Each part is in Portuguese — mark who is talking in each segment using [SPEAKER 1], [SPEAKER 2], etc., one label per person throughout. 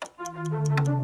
[SPEAKER 1] Thank you.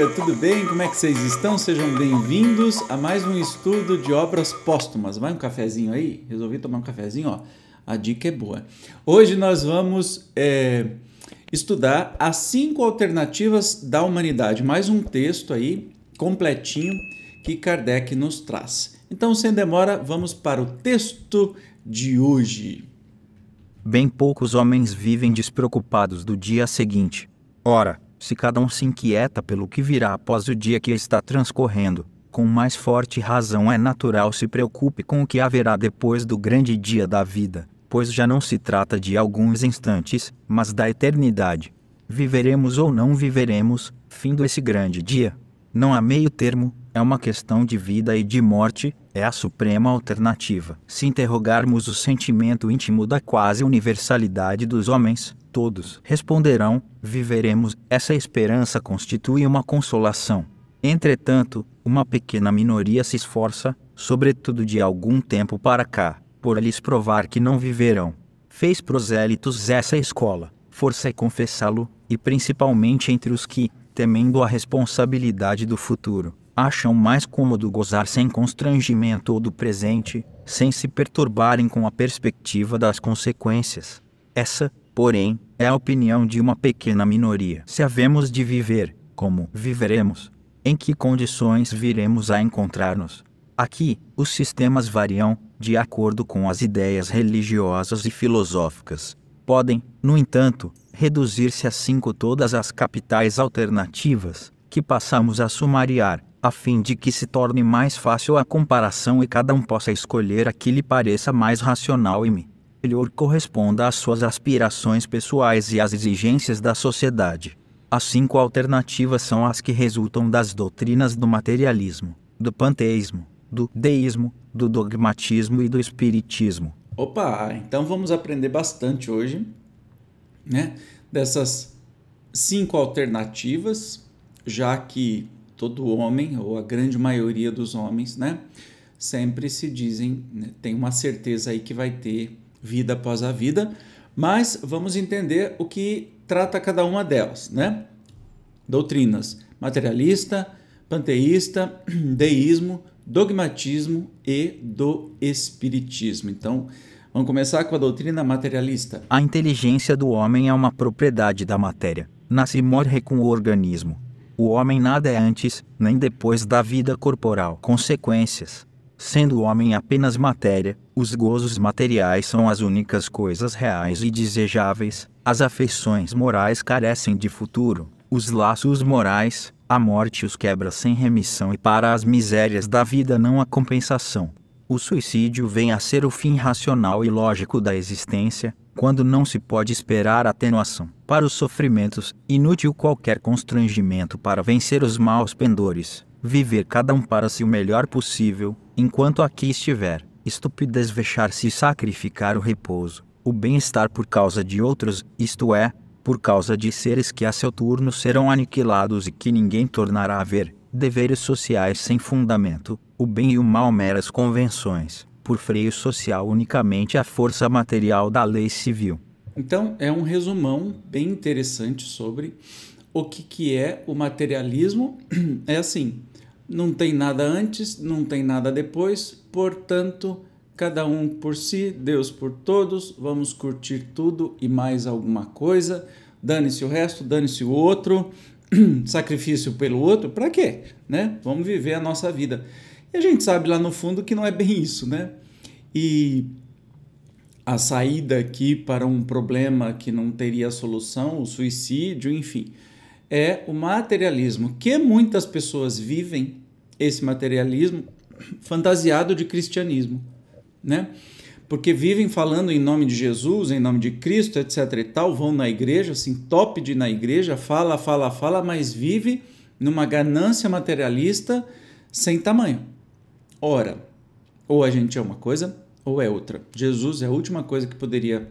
[SPEAKER 1] amiga, tudo bem? Como é que vocês estão? Sejam bem-vindos a mais um estudo de obras póstumas. Vai um cafezinho aí? Resolvi tomar um cafezinho, ó. A dica é boa. Hoje nós vamos é, estudar as cinco alternativas da humanidade. Mais um texto aí, completinho, que Kardec nos traz. Então, sem demora, vamos para o texto de hoje.
[SPEAKER 2] Bem poucos homens vivem despreocupados do dia seguinte. Ora, se cada um se inquieta pelo que virá após o dia que está transcorrendo, com mais forte razão é natural se preocupe com o que haverá depois do grande dia da vida, pois já não se trata de alguns instantes, mas da eternidade. Viveremos ou não viveremos, fim desse grande dia. Não há meio termo, é uma questão de vida e de morte, é a suprema alternativa. Se interrogarmos o sentimento íntimo da quase universalidade dos homens, todos responderão: viveremos. Essa esperança constitui uma consolação. Entretanto, uma pequena minoria se esforça, sobretudo de algum tempo para cá, por lhes provar que não viverão. Fez prosélitos essa escola, força é confessá-lo, e principalmente entre os que, temendo a responsabilidade do futuro, acham mais cômodo gozar sem constrangimento ou do presente, sem se perturbarem com a perspectiva das consequências. Essa, porém, é a opinião de uma pequena minoria. Se havemos de viver, como viveremos? Em que condições viremos a encontrar-nos? Aqui, os sistemas variam, de acordo com as ideias religiosas e filosóficas. Podem, no entanto, reduzir-se a assim cinco todas as capitais alternativas, que passamos a sumariar, a fim de que se torne mais fácil a comparação e cada um possa escolher a que lhe pareça mais racional e melhor corresponda às suas aspirações pessoais e às exigências da sociedade. As cinco alternativas são as que resultam das doutrinas do materialismo, do panteísmo, do deísmo, do dogmatismo e do espiritismo.
[SPEAKER 1] Opa, então vamos aprender bastante hoje, né? Dessas cinco alternativas, já que todo homem, ou a grande maioria dos homens, né? Sempre se dizem, né, tem uma certeza aí que vai ter vida após a vida, mas vamos entender o que trata cada uma delas, né? Doutrinas materialista, panteísta, deísmo, dogmatismo e do espiritismo. Então, vamos começar com a doutrina materialista.
[SPEAKER 2] A inteligência do homem é uma propriedade da matéria. Nasce e morre com o organismo o homem nada é antes, nem depois da vida corporal. Consequências. Sendo o homem apenas matéria, os gozos materiais são as únicas coisas reais e desejáveis, as afeições morais carecem de futuro, os laços morais, a morte os quebra sem remissão e para as misérias da vida não há compensação. O suicídio vem a ser o fim racional e lógico da existência, quando não se pode esperar atenuação para os sofrimentos, inútil qualquer constrangimento para vencer os maus pendores, viver cada um para si o melhor possível, enquanto aqui estiver, estupidez vexar-se e sacrificar o repouso, o bem-estar por causa de outros, isto é, por causa de seres que a seu turno serão aniquilados e que ninguém tornará a ver, deveres sociais sem fundamento, o bem e o mal meras convenções, por freio social unicamente a força material da lei civil.
[SPEAKER 1] Então, é um resumão bem interessante sobre o que, que é o materialismo. É assim: não tem nada antes, não tem nada depois, portanto, cada um por si, Deus por todos, vamos curtir tudo e mais alguma coisa, dane-se o resto, dane-se o outro, sacrifício pelo outro, para quê? Né? Vamos viver a nossa vida. E a gente sabe lá no fundo que não é bem isso, né? E a saída aqui para um problema que não teria solução, o suicídio, enfim, é o materialismo, que muitas pessoas vivem esse materialismo fantasiado de cristianismo, né? Porque vivem falando em nome de Jesus, em nome de Cristo, etc e tal, vão na igreja, assim, top de na igreja, fala, fala, fala, mas vive numa ganância materialista sem tamanho. Ora, ou a gente é uma coisa ou é outra. Jesus é a última coisa que poderia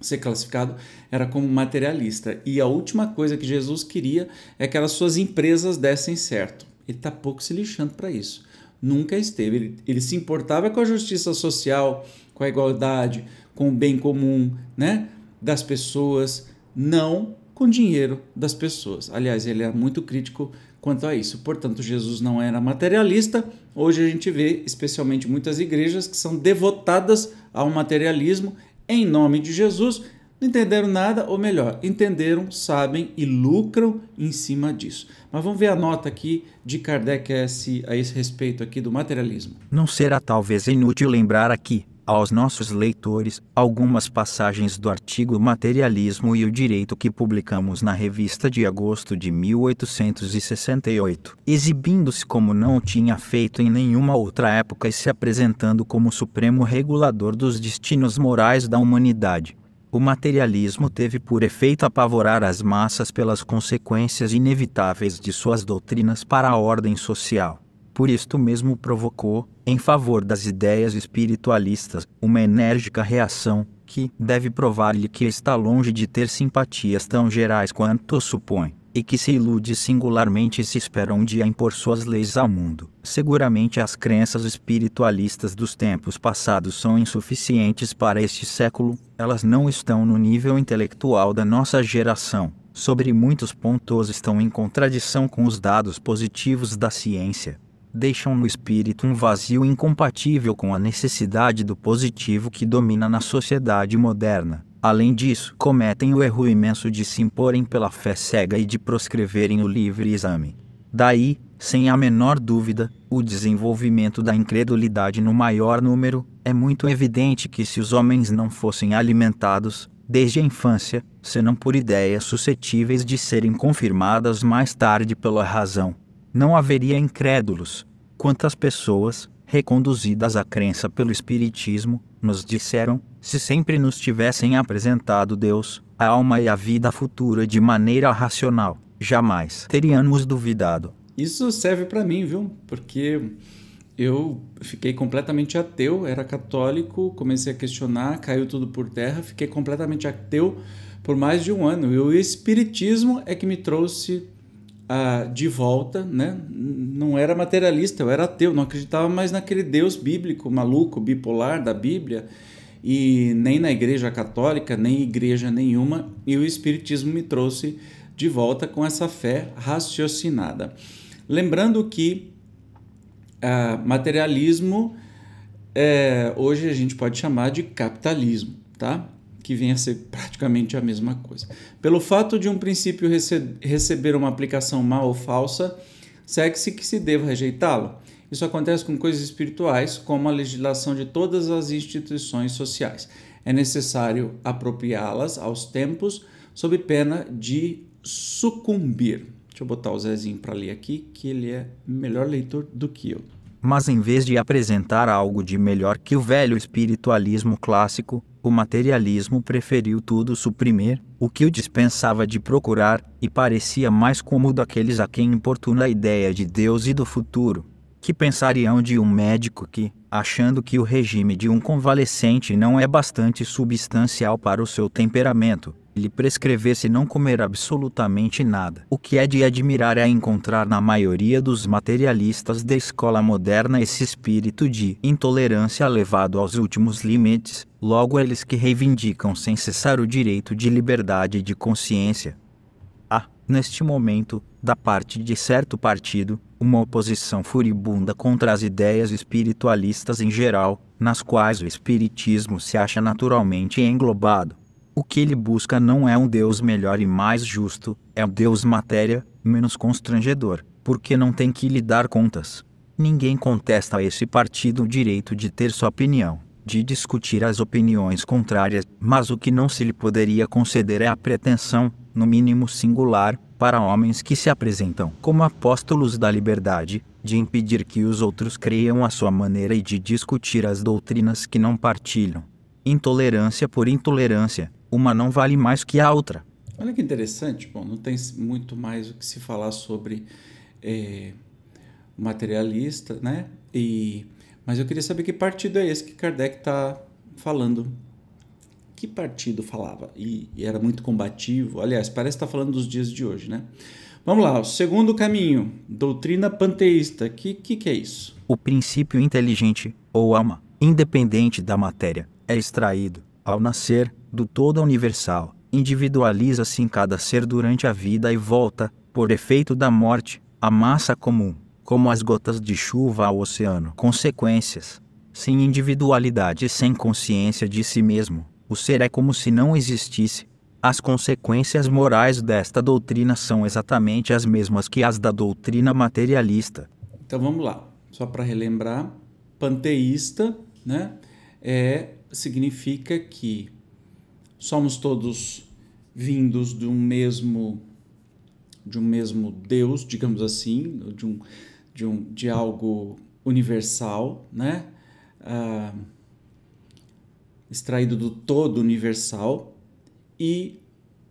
[SPEAKER 1] ser classificado era como materialista e a última coisa que Jesus queria é que as suas empresas dessem certo. Ele está pouco se lixando para isso. Nunca esteve. Ele, ele se importava com a justiça social, com a igualdade, com o bem comum, né, das pessoas, não com o dinheiro das pessoas. Aliás, ele é muito crítico quanto a isso. Portanto, Jesus não era materialista. Hoje a gente vê, especialmente, muitas igrejas que são devotadas ao materialismo em nome de Jesus. Não entenderam nada, ou melhor, entenderam, sabem e lucram em cima disso. Mas vamos ver a nota aqui de Kardec a esse, a esse respeito aqui do materialismo.
[SPEAKER 2] Não será talvez inútil lembrar aqui aos nossos leitores algumas passagens do artigo Materialismo e o Direito que publicamos na revista de agosto de 1868, exibindo-se como não tinha feito em nenhuma outra época e se apresentando como supremo regulador dos destinos morais da humanidade. O materialismo teve por efeito apavorar as massas pelas consequências inevitáveis de suas doutrinas para a ordem social por isto mesmo provocou, em favor das ideias espiritualistas, uma enérgica reação, que deve provar-lhe que está longe de ter simpatias tão gerais quanto supõe, e que se ilude singularmente e se espera um dia impor suas leis ao mundo. Seguramente as crenças espiritualistas dos tempos passados são insuficientes para este século, elas não estão no nível intelectual da nossa geração sobre muitos pontos estão em contradição com os dados positivos da ciência deixam no espírito um vazio incompatível com a necessidade do positivo que domina na sociedade moderna. Além disso, cometem o erro imenso de se imporem pela fé cega e de proscreverem o livre exame. Daí, sem a menor dúvida, o desenvolvimento da incredulidade no maior número, é muito evidente que se os homens não fossem alimentados, desde a infância, senão por ideias suscetíveis de serem confirmadas mais tarde pela razão, não haveria incrédulos, quantas pessoas, reconduzidas à crença pelo Espiritismo, nos disseram: se sempre nos tivessem apresentado Deus, a alma e a vida futura de maneira racional, jamais teríamos duvidado.
[SPEAKER 1] Isso serve para mim, viu? Porque eu fiquei completamente ateu, era católico, comecei a questionar, caiu tudo por terra, fiquei completamente ateu por mais de um ano. E o espiritismo é que me trouxe ah, de volta, né? Não era materialista, eu era ateu, não acreditava mais naquele Deus bíblico, maluco, bipolar da Bíblia, e nem na Igreja Católica, nem igreja nenhuma, e o Espiritismo me trouxe de volta com essa fé raciocinada. Lembrando que ah, materialismo é, hoje a gente pode chamar de capitalismo, tá? que vem a ser praticamente a mesma coisa. Pelo fato de um princípio rece receber uma aplicação má ou falsa, segue-se que se deva rejeitá-lo. Isso acontece com coisas espirituais, como a legislação de todas as instituições sociais. É necessário apropriá-las aos tempos, sob pena de sucumbir. Deixa eu botar o Zezinho para ler aqui, que ele é melhor leitor do que eu.
[SPEAKER 2] Mas em vez de apresentar algo de melhor que o velho espiritualismo clássico, o materialismo preferiu tudo suprimir, o que o dispensava de procurar, e parecia mais cômodo àqueles a quem importuna a ideia de Deus e do futuro. Que pensariam de um médico que, achando que o regime de um convalescente não é bastante substancial para o seu temperamento, lhe prescrevesse não comer absolutamente nada. O que é de admirar é encontrar na maioria dos materialistas da escola moderna esse espírito de intolerância levado aos últimos limites, logo eles que reivindicam sem cessar o direito de liberdade de consciência. Há, ah, neste momento, da parte de certo partido, uma oposição furibunda contra as ideias espiritualistas em geral, nas quais o espiritismo se acha naturalmente englobado. O que ele busca não é um Deus melhor e mais justo, é um Deus matéria, menos constrangedor, porque não tem que lhe dar contas. Ninguém contesta a esse partido o direito de ter sua opinião, de discutir as opiniões contrárias, mas o que não se lhe poderia conceder é a pretensão, no mínimo singular, para homens que se apresentam como apóstolos da liberdade, de impedir que os outros creiam à sua maneira e de discutir as doutrinas que não partilham. Intolerância por intolerância, uma não vale mais que a outra.
[SPEAKER 1] Olha que interessante, bom, não tem muito mais o que se falar sobre é, materialista, né? E, mas eu queria saber que partido é esse que Kardec está falando que partido falava e, e era muito combativo. Aliás, parece estar tá falando dos dias de hoje, né? Vamos lá, o segundo caminho, doutrina panteísta. O que, que, que é isso? O princípio
[SPEAKER 2] inteligente, ou alma, independente da matéria, é extraído, ao nascer, do todo universal. Individualiza-se em cada ser durante a vida e volta, por efeito da morte, à massa comum, como as gotas de chuva ao oceano. Consequências: sem individualidade e sem consciência de si mesmo, o ser é como se não existisse. As consequências morais desta doutrina são exatamente as mesmas que as da doutrina materialista.
[SPEAKER 1] Então vamos lá, só para relembrar, panteísta, né, é significa que somos todos vindos de um mesmo de um mesmo Deus, digamos assim, de um de, um, de algo universal, né? Uh, extraído do todo universal e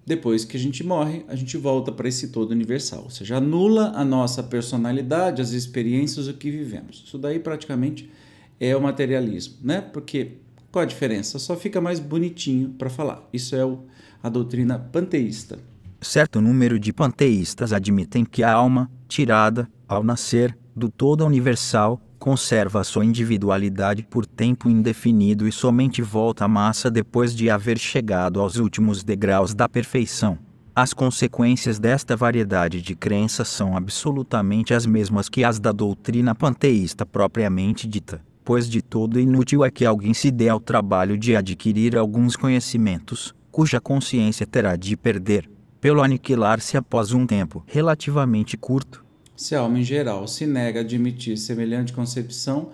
[SPEAKER 1] depois que a gente morre, a gente volta para esse todo universal, ou seja, anula a nossa personalidade, as experiências, o que vivemos. Isso daí praticamente é o materialismo, né? Porque qual a diferença? Só fica mais bonitinho para falar. Isso é o, a doutrina panteísta.
[SPEAKER 2] Certo número de panteístas admitem que a alma, tirada, ao nascer, do todo universal, conserva sua individualidade por tempo indefinido e somente volta à massa depois de haver chegado aos últimos degraus da perfeição. As consequências desta variedade de crenças são absolutamente as mesmas que as da doutrina panteísta propriamente dita, pois de todo inútil é que alguém se dê ao trabalho de adquirir alguns conhecimentos, cuja consciência terá de perder, pelo aniquilar-se após um tempo
[SPEAKER 1] relativamente curto, se a alma em geral se nega a admitir semelhante concepção,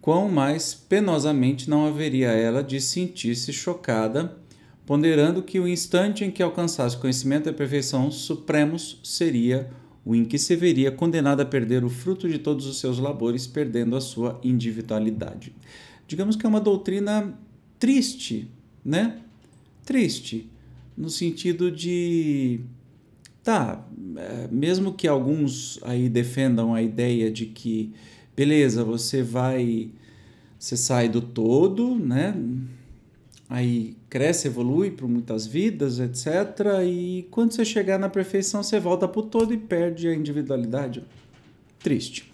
[SPEAKER 1] quão mais penosamente não haveria ela de sentir-se chocada, ponderando que o instante em que alcançasse conhecimento da perfeição supremos seria o em que se veria condenada a perder o fruto de todos os seus labores, perdendo a sua individualidade. Digamos que é uma doutrina triste, né? Triste, no sentido de. Tá, é, mesmo que alguns aí defendam a ideia de que, beleza, você vai, você sai do todo, né? Aí cresce, evolui por muitas vidas, etc. E quando você chegar na perfeição, você volta para o todo e perde a individualidade. Triste.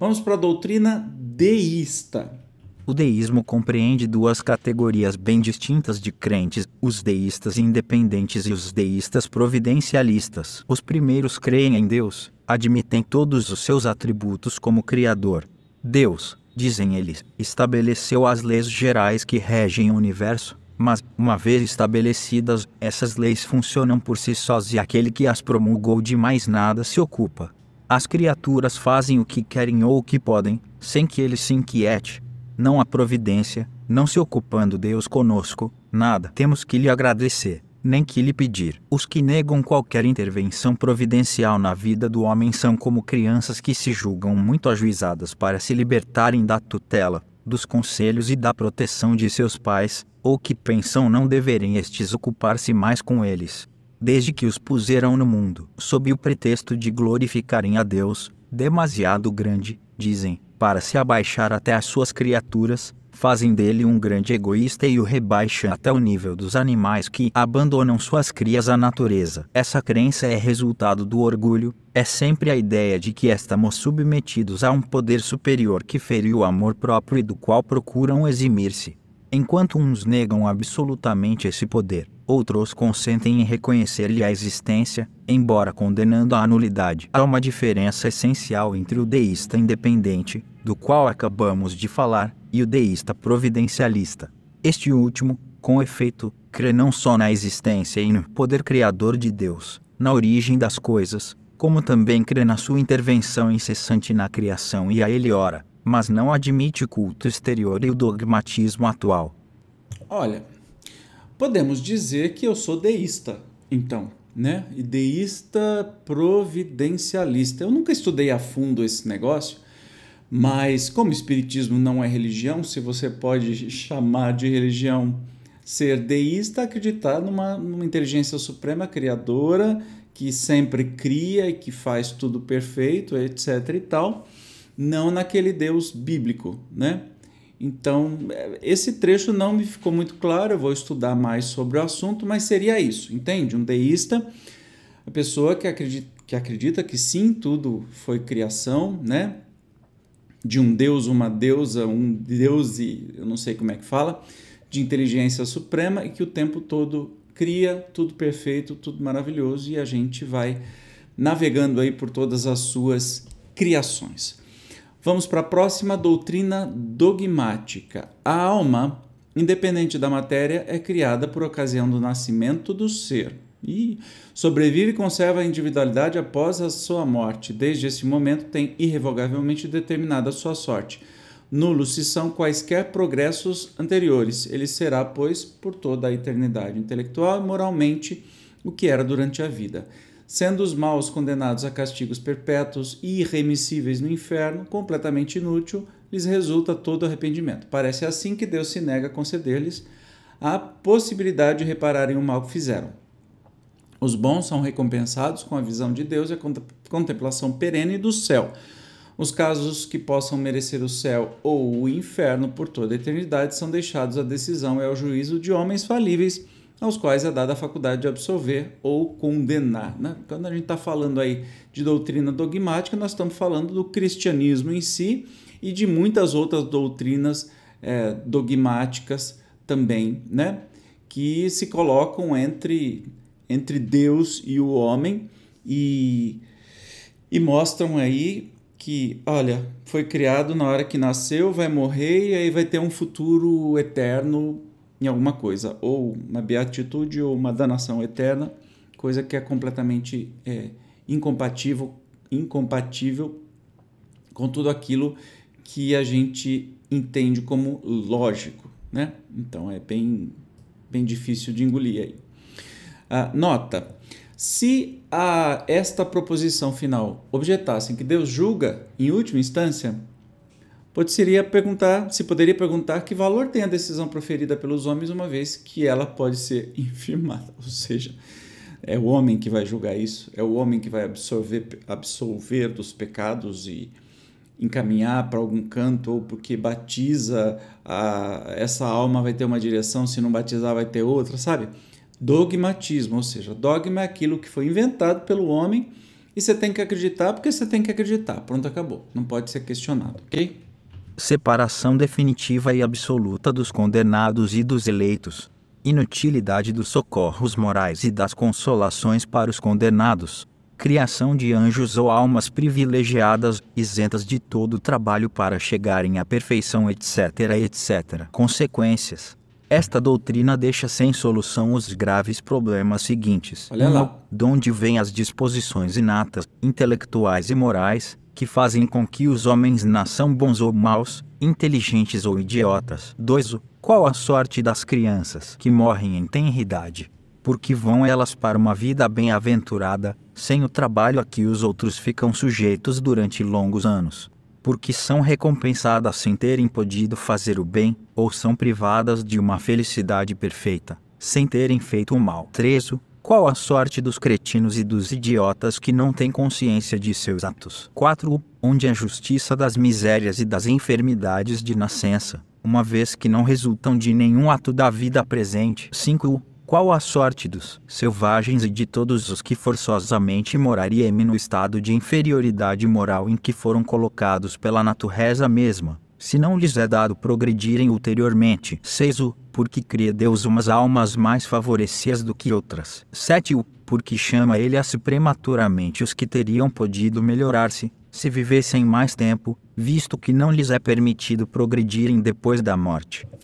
[SPEAKER 1] Vamos para a doutrina
[SPEAKER 2] deísta. O deísmo compreende duas categorias bem distintas de crentes: os deístas independentes e os deístas providencialistas. Os primeiros creem em Deus, admitem todos os seus atributos como Criador. Deus, dizem eles, estabeleceu as leis gerais que regem o universo, mas, uma vez estabelecidas, essas leis funcionam por si sós e aquele que as promulgou de mais nada se ocupa. As criaturas fazem o que querem ou o que podem, sem que ele se inquiete não há providência, não se ocupando Deus conosco, nada temos que lhe agradecer, nem que lhe pedir. Os que negam qualquer intervenção providencial na vida do homem são como crianças que se julgam muito ajuizadas para se libertarem da tutela, dos conselhos e da proteção de seus pais, ou que pensam não deverem estes ocupar-se mais com eles. Desde que os puseram no mundo, sob o pretexto de glorificarem a Deus, demasiado grande, dizem, para se abaixar até as suas criaturas, fazem dele um grande egoísta e o rebaixam até o nível dos animais que abandonam suas crias à natureza. Essa crença é resultado do orgulho, é sempre a ideia de que estamos submetidos a um poder superior que feriu o amor próprio e do qual procuram eximir-se. Enquanto uns negam absolutamente esse poder, outros consentem em reconhecer-lhe a existência, embora condenando a nulidade. Há uma diferença essencial entre o deísta independente, do qual acabamos de falar, e o deísta providencialista. Este último, com efeito, crê não só na existência e no poder criador de Deus, na origem das coisas, como também crê na sua intervenção incessante na criação e a ele ora, mas não admite o culto exterior e o dogmatismo atual.
[SPEAKER 1] Olha, podemos dizer que eu sou deísta, então, né? Ideísta providencialista. Eu nunca estudei a fundo esse negócio, mas como o espiritismo não é religião, se você pode chamar de religião ser deísta, acreditar numa, numa inteligência suprema criadora que sempre cria e que faz tudo perfeito, etc e tal, não naquele Deus bíblico, né? Então, esse trecho não me ficou muito claro, eu vou estudar mais sobre o assunto, mas seria isso, entende? Um deísta, a pessoa que acredita que, acredita que sim, tudo foi criação, né? de um deus, uma deusa, um deus e eu não sei como é que fala, de inteligência suprema e que o tempo todo cria tudo perfeito, tudo maravilhoso e a gente vai navegando aí por todas as suas criações. Vamos para a próxima doutrina dogmática. A alma, independente da matéria, é criada por ocasião do nascimento do ser e sobrevive e conserva a individualidade após a sua morte. Desde esse momento tem irrevogavelmente determinada a sua sorte. Nulos se são quaisquer progressos anteriores. Ele será, pois, por toda a eternidade intelectual e moralmente o que era durante a vida. Sendo os maus condenados a castigos perpétuos e irremissíveis no inferno, completamente inútil, lhes resulta todo arrependimento. Parece assim que Deus se nega a conceder-lhes a possibilidade de repararem o mal que fizeram os bons são recompensados com a visão de Deus e a contemplação perene do céu. Os casos que possam merecer o céu ou o inferno por toda a eternidade são deixados à decisão e ao juízo de homens falíveis, aos quais é dada a faculdade de absolver ou condenar. Né? Quando a gente está falando aí de doutrina dogmática, nós estamos falando do cristianismo em si e de muitas outras doutrinas é, dogmáticas também, né? que se colocam entre entre Deus e o homem e, e mostram aí que, olha, foi criado na hora que nasceu, vai morrer e aí vai ter um futuro eterno em alguma coisa, ou uma beatitude ou uma danação eterna, coisa que é completamente é, incompatível, incompatível com tudo aquilo que a gente entende como lógico, né? Então é bem, bem difícil de engolir aí. Ah, nota: se a, esta proposição final objetasse que Deus julga em última instância, poderia perguntar, se poderia perguntar que valor tem a decisão proferida pelos homens, uma vez que ela pode ser infirmada, ou seja, é o homem que vai julgar isso, é o homem que vai absorver, absolver dos pecados e encaminhar para algum canto, ou porque batiza, a, ah, essa alma vai ter uma direção, se não batizar vai ter outra, sabe? dogmatismo, ou seja, dogma é aquilo que foi inventado pelo homem e você tem que acreditar porque você tem que acreditar. Pronto, acabou. Não pode ser questionado, ok? Separação
[SPEAKER 2] definitiva e absoluta dos condenados e dos eleitos. Inutilidade dos socorros morais e das consolações para os condenados. Criação de anjos ou almas privilegiadas, isentas de todo trabalho para chegarem à perfeição, etc. etc. Consequências esta doutrina deixa sem solução os graves problemas seguintes. Olha lá. De onde vêm as disposições inatas, intelectuais e morais, que fazem com que os homens nasçam bons ou maus, inteligentes ou idiotas. 2. Qual a sorte das crianças que morrem em tenridade? Porque vão elas para uma vida bem-aventurada, sem o trabalho a que os outros ficam sujeitos durante longos anos porque são recompensadas sem terem podido fazer o bem, ou são privadas de uma felicidade perfeita, sem terem feito o mal. 3. Qual a sorte dos cretinos e dos idiotas que não têm consciência de seus atos? 4. Onde a justiça das misérias e das enfermidades de nascença, uma vez que não resultam de nenhum ato da vida presente. 5 qual a sorte dos selvagens e de todos os que forçosamente morariam no estado de inferioridade moral em que foram colocados pela natureza mesma, se não lhes é dado progredirem ulteriormente. 6. O, porque cria Deus umas almas mais favorecidas do que outras. 7. O, porque chama ele a se prematuramente os que teriam podido melhorar-se, se vivessem mais tempo, visto que não lhes é permitido progredirem depois da morte.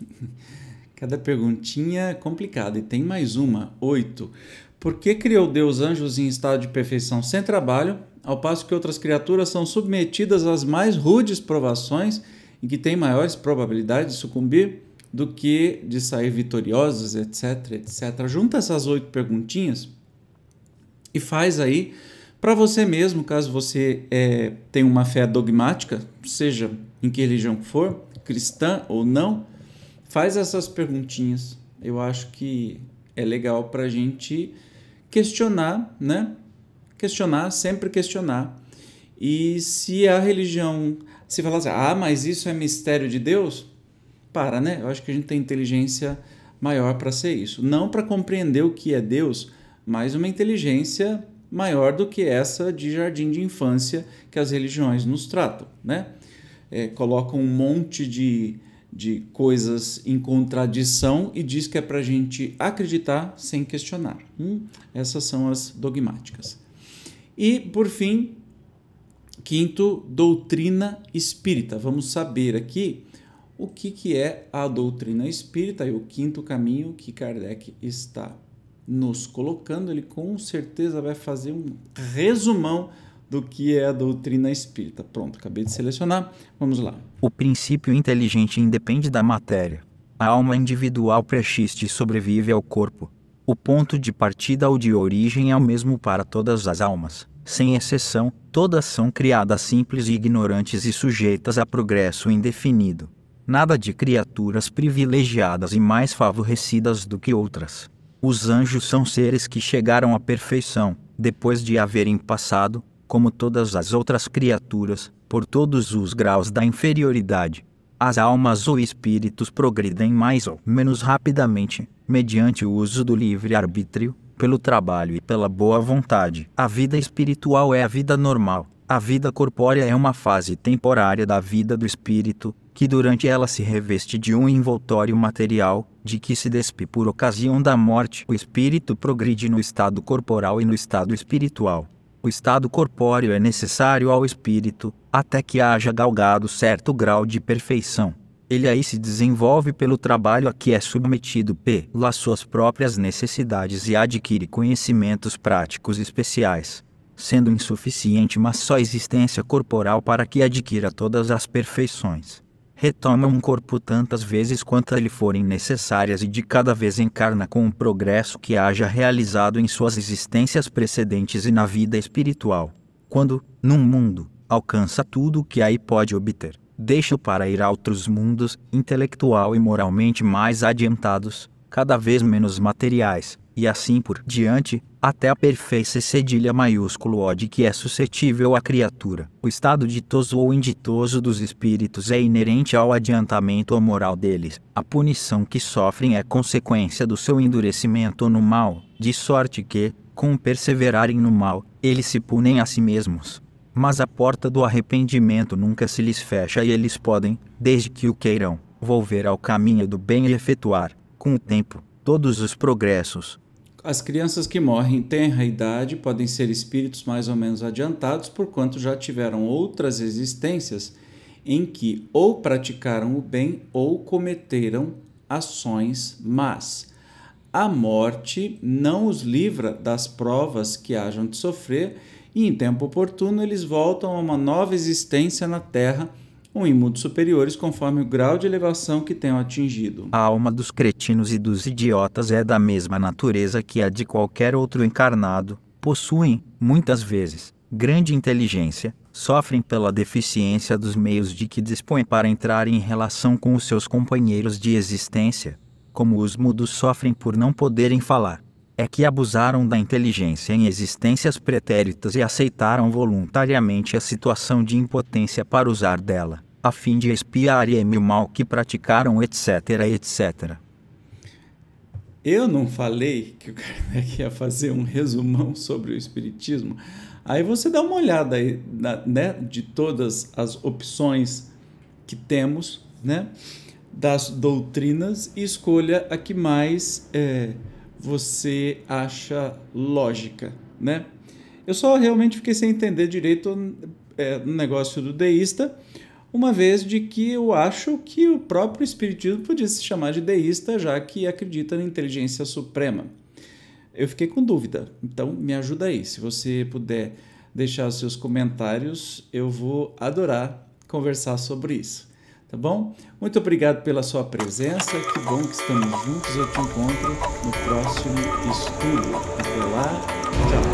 [SPEAKER 1] Cada perguntinha é complicada. E tem mais uma, oito. Por que criou Deus anjos em estado de perfeição sem trabalho, ao passo que outras criaturas são submetidas às mais rudes provações e que têm maiores probabilidades de sucumbir do que de sair vitoriosas, etc, etc. Junta essas oito perguntinhas e faz aí para você mesmo, caso você é, tenha uma fé dogmática, seja em que religião for, cristã ou não, faz essas perguntinhas. Eu acho que é legal para a gente questionar, né? Questionar, sempre questionar. E se a religião se falar assim, ah, mas isso é mistério de Deus, para, né? Eu acho que a gente tem inteligência maior para ser isso. Não para compreender o que é Deus, mas uma inteligência maior do que essa de jardim de infância que as religiões nos tratam, né? É, colocam um monte de de coisas em contradição e diz que é para a gente acreditar sem questionar. Hum? Essas são as dogmáticas. E, por fim, quinto, doutrina espírita. Vamos saber aqui o que, que é a doutrina espírita e o quinto caminho que Kardec está nos colocando. Ele com certeza vai fazer um resumão do que é a doutrina espírita. Pronto, acabei de selecionar. Vamos lá.
[SPEAKER 2] O princípio inteligente independe da matéria. A alma individual pré-existe sobrevive ao corpo. O ponto de partida ou de origem é o mesmo para todas as almas, sem exceção, todas são criadas simples e ignorantes e sujeitas a progresso indefinido. Nada de criaturas privilegiadas e mais favorecidas do que outras. Os anjos são seres que chegaram à perfeição, depois de haverem passado, como todas as outras criaturas, por todos os graus da inferioridade. As almas ou espíritos progridem mais ou menos rapidamente, mediante o uso do livre-arbítrio, pelo trabalho e pela boa vontade. A vida espiritual é a vida normal. A vida corpórea é uma fase temporária da vida do espírito, que durante ela se reveste de um envoltório material, de que se despe por ocasião da morte. O espírito progride no estado corporal e no estado espiritual. O estado corpóreo é necessário ao espírito, até que haja galgado certo grau de perfeição. Ele aí se desenvolve pelo trabalho a que é submetido pelas suas próprias necessidades e adquire conhecimentos práticos especiais, sendo insuficiente uma só existência corporal para que adquira todas as perfeições retoma um corpo tantas vezes quantas lhe forem necessárias e de cada vez encarna com o progresso que haja realizado em suas existências precedentes e na vida espiritual. Quando, num mundo, alcança tudo o que aí pode obter, deixa para ir a outros mundos, intelectual e moralmente mais adiantados, cada vez menos materiais, e assim por diante, até a perfeição cedilha maiúsculo O de que é suscetível à criatura. O estado ditoso ou inditoso dos espíritos é inerente ao adiantamento moral deles. A punição que sofrem é consequência do seu endurecimento no mal, de sorte que, com perseverarem no mal, eles se punem a si mesmos. Mas a porta do arrependimento nunca se lhes fecha e eles podem, desde que o queiram, volver ao caminho do bem e efetuar, com o tempo, todos os progressos
[SPEAKER 1] as crianças que morrem tenra idade podem ser espíritos mais ou menos adiantados, porquanto já tiveram outras existências em que ou praticaram o bem ou cometeram ações más. A morte não os livra das provas que hajam de sofrer, e em tempo oportuno eles voltam a uma nova existência na terra ou em superiores conforme o grau de elevação que tenham atingido.
[SPEAKER 2] A alma dos cretinos e dos idiotas é da mesma natureza que a de qualquer outro encarnado, possuem, muitas vezes, grande inteligência, sofrem pela deficiência dos meios de que dispõem para entrar em relação com os seus companheiros de existência, como os mudos sofrem por não poderem falar é que abusaram da inteligência em existências pretéritas e aceitaram voluntariamente a situação de impotência para usar dela a fim de espiar e o mal que praticaram, etc, etc.
[SPEAKER 1] Eu não falei que o Kardec ia fazer um resumão sobre o Espiritismo. Aí você dá uma olhada aí, né, de todas as opções que temos, né, das doutrinas e escolha a que mais é, você acha lógica, né? Eu só realmente fiquei sem entender direito é, no negócio do deísta, uma vez de que eu acho que o próprio espiritismo podia se chamar de deísta, já que acredita na inteligência suprema. Eu fiquei com dúvida, então me ajuda aí. Se você puder deixar seus comentários, eu vou adorar conversar sobre isso. Tá bom? Muito obrigado pela sua presença. Que bom que estamos juntos. Eu te encontro no próximo estudo. Até lá. Tchau.